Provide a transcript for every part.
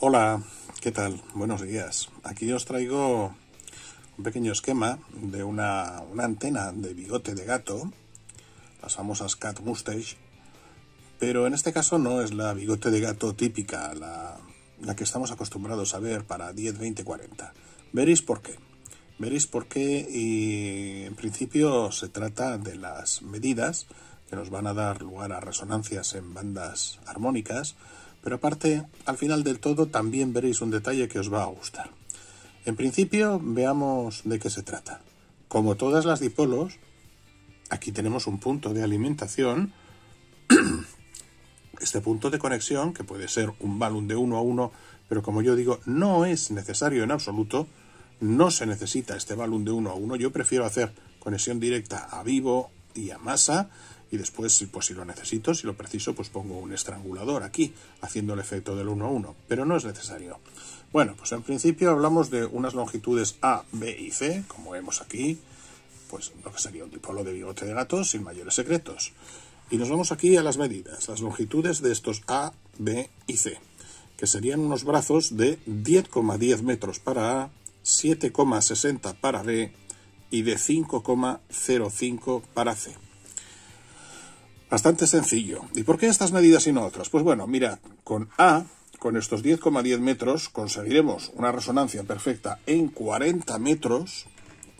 Hola, ¿qué tal? Buenos días. Aquí os traigo un pequeño esquema de una, antena de bigote de gato, las famosas cat mustache, pero en este caso no es la bigote de gato típica, la, la que estamos acostumbrados a ver para 10, 20, 40. Veréis por qué. Veréis por qué y en principio se trata de las medidas que nos van a dar lugar a resonancias en bandas armónicas pero aparte, al final del todo también veréis un detalle que os va a gustar. En principio, veamos de qué se trata. Como todas las dipolos, aquí tenemos un punto de alimentación, este punto de conexión, que puede ser un balón de uno a uno, pero como yo digo, no es necesario en absoluto, no se necesita este balón de uno a uno, yo prefiero hacer conexión directa a vivo y a masa, y después, pues si lo necesito, si lo preciso, pues pongo un estrangulador aquí, haciendo el efecto del 1 a 1, pero no es necesario. Bueno, pues en principio hablamos de unas longitudes A, B y C, como vemos aquí, pues lo que sería un dipolo de bigote de gato sin mayores secretos. Y nos vamos aquí a las medidas, las longitudes de estos A, B y C, que serían unos brazos de 10,10 10 metros para A, 7,60 para B y de 5,05 para C. Bastante sencillo. ¿Y por qué estas medidas y no otras? Pues bueno, mira, con A, con estos 10,10 metros, conseguiremos una resonancia perfecta en 40 metros,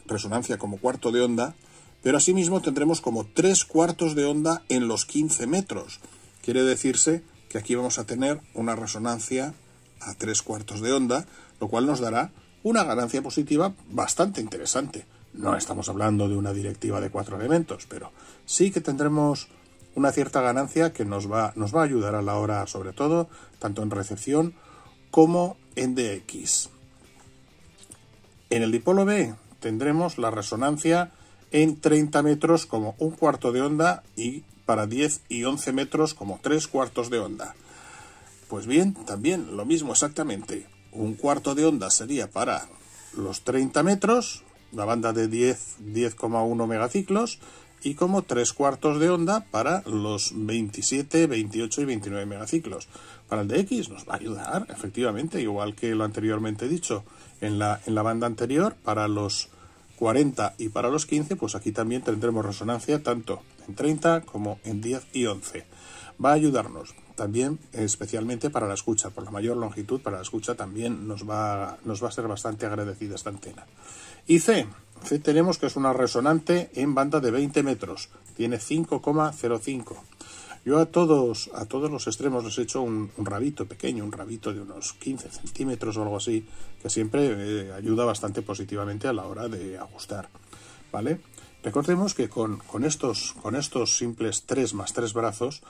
resonancia como cuarto de onda, pero asimismo tendremos como tres cuartos de onda en los 15 metros. Quiere decirse que aquí vamos a tener una resonancia a tres cuartos de onda, lo cual nos dará una ganancia positiva bastante interesante. No estamos hablando de una directiva de cuatro elementos, pero sí que tendremos una cierta ganancia que nos va, nos va a ayudar a la hora, sobre todo, tanto en recepción como en DX. En el dipolo B tendremos la resonancia en 30 metros como un cuarto de onda y para 10 y 11 metros como tres cuartos de onda. Pues bien, también lo mismo exactamente. Un cuarto de onda sería para los 30 metros, la banda de 10,1 10, megaciclos y como tres cuartos de onda para los 27, 28 y 29 megaciclos. Para el DX nos va a ayudar, efectivamente, igual que lo anteriormente dicho en la, en la banda anterior, para los 40 y para los 15, pues aquí también tendremos resonancia tanto en 30 como en 10 y 11 va a ayudarnos también especialmente para la escucha, por la mayor longitud para la escucha también nos va, nos va a ser bastante agradecida esta antena. Y C, C tenemos que es una resonante en banda de 20 metros, tiene 5,05. Yo a todos, a todos los extremos les he hecho un, rabito pequeño, un rabito de unos 15 centímetros o algo así, que siempre eh, ayuda bastante positivamente a la hora de ajustar. ¿Vale? Recordemos que con, con, estos, con estos simples 3 más 3 brazos,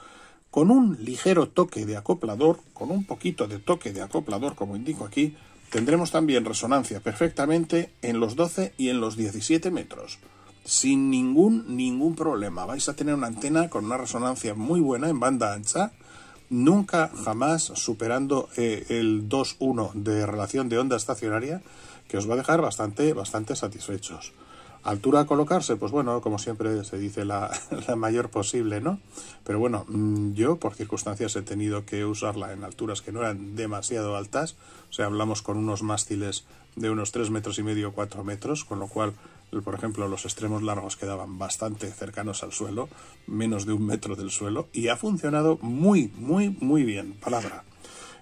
con un ligero toque de acoplador, con un poquito de toque de acoplador, como indico aquí, tendremos también resonancia perfectamente en los 12 y en los 17 metros. Sin ningún, ningún problema. Vais a tener una antena con una resonancia muy buena en banda ancha, nunca jamás superando eh, el 2-1 de relación de onda estacionaria, que os va a dejar bastante, bastante satisfechos. ¿Altura a colocarse? Pues bueno, como siempre se dice la, mayor posible, ¿no? Pero bueno, mm, yo por circunstancias he tenido que usarla en alturas que no eran demasiado altas, o sea, hablamos con unos mástiles de unos tres metros y medio, 4 metros, con lo cual, por ejemplo, los extremos largos quedaban bastante cercanos al suelo, menos de un metro del suelo, y ha funcionado muy, muy, muy bien, palabra.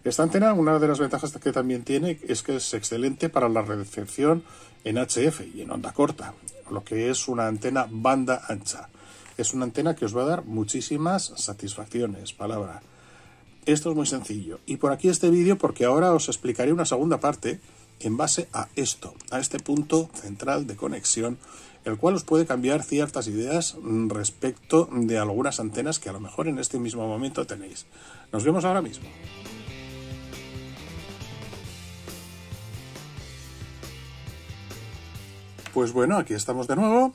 Esta antena, una de las ventajas que también tiene es que es excelente para la recepción en HF y en onda corta, lo que es una antena banda ancha. Es una antena que os va a dar muchísimas satisfacciones, palabra. Esto es muy sencillo. Y por aquí este vídeo porque ahora os explicaré una segunda parte en base a esto, a este punto central de conexión, el cual os puede cambiar ciertas ideas respecto de algunas antenas que a lo mejor en este mismo momento tenéis. Nos vemos ahora mismo. Pues bueno, aquí estamos de nuevo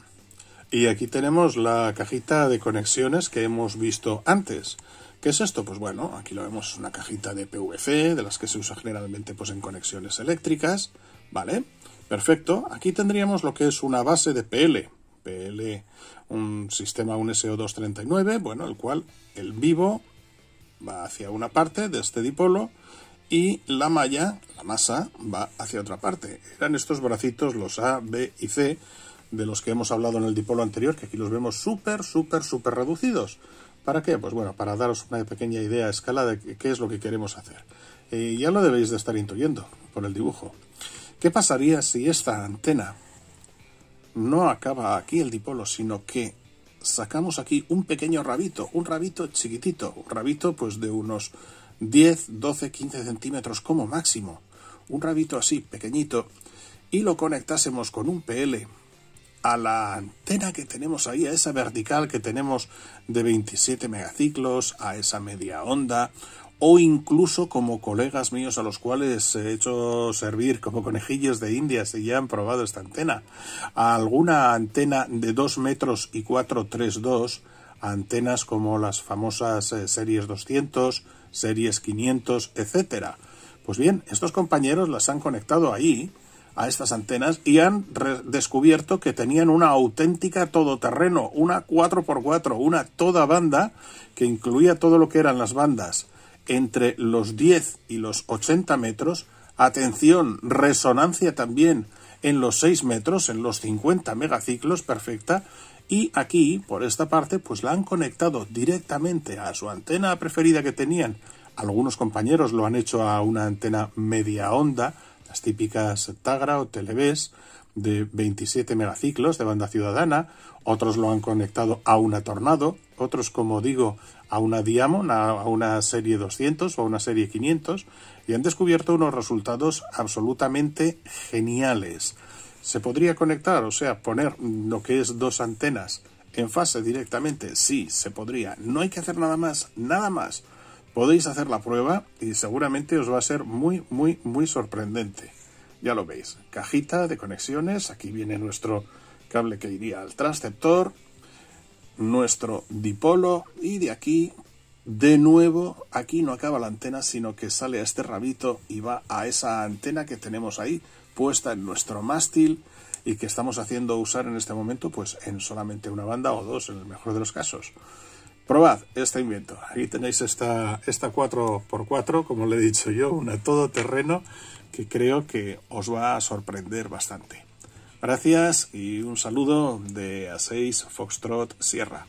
y aquí tenemos la cajita de conexiones que hemos visto antes. ¿Qué es esto? Pues bueno, aquí lo vemos, una cajita de PVC, de las que se usa generalmente pues, en conexiones eléctricas, ¿vale? Perfecto, aquí tendríamos lo que es una base de PL, PL, un sistema, un SO239, bueno, el cual el vivo va hacia una parte de este dipolo y la malla, la masa, va hacia otra parte. Eran estos bracitos, los A, B y C, de los que hemos hablado en el dipolo anterior, que aquí los vemos súper, súper, súper reducidos. ¿Para qué? Pues bueno, para daros una pequeña idea a escala de qué es lo que queremos hacer. Eh, ya lo debéis de estar intuyendo por el dibujo. ¿Qué pasaría si esta antena no acaba aquí el dipolo, sino que sacamos aquí un pequeño rabito, un rabito chiquitito, un rabito pues de unos 10, 12, 15 centímetros como máximo, un rabito así, pequeñito, y lo conectásemos con un PL a la antena que tenemos ahí, a esa vertical que tenemos de 27 megaciclos, a esa media onda, o incluso como colegas míos a los cuales he hecho servir como conejillos de India si ya han probado esta antena, a alguna antena de 2 metros y dos antenas como las famosas eh, series 200, series 500, etcétera. Pues bien, estos compañeros las han conectado ahí, a estas antenas, y han descubierto que tenían una auténtica todoterreno, una 4x4, una toda banda, que incluía todo lo que eran las bandas entre los 10 y los 80 metros, atención, resonancia también en los 6 metros, en los 50 megaciclos, perfecta, y aquí, por esta parte, pues la han conectado directamente a su antena preferida que tenían. Algunos compañeros lo han hecho a una antena media onda, las típicas Tagra o Televes de 27 megaciclos de banda ciudadana, otros lo han conectado a una Tornado, otros, como digo, a una Diamond, a una serie 200 o a una serie 500, y han descubierto unos resultados absolutamente geniales. ¿Se podría conectar? O sea, poner lo que es dos antenas en fase directamente. Sí, se podría. No hay que hacer nada más, nada más. Podéis hacer la prueba y seguramente os va a ser muy, muy, muy sorprendente. Ya lo veis. Cajita de conexiones. Aquí viene nuestro cable que iría al transceptor. Nuestro dipolo. Y de aquí de nuevo, aquí no acaba la antena, sino que sale a este rabito y va a esa antena que tenemos ahí puesta en nuestro mástil y que estamos haciendo usar en este momento pues en solamente una banda o dos en el mejor de los casos. Probad este invento. Aquí tenéis esta, esta 4x4, como le he dicho yo, una todoterreno que creo que os va a sorprender bastante. Gracias y un saludo de A6 Foxtrot Sierra.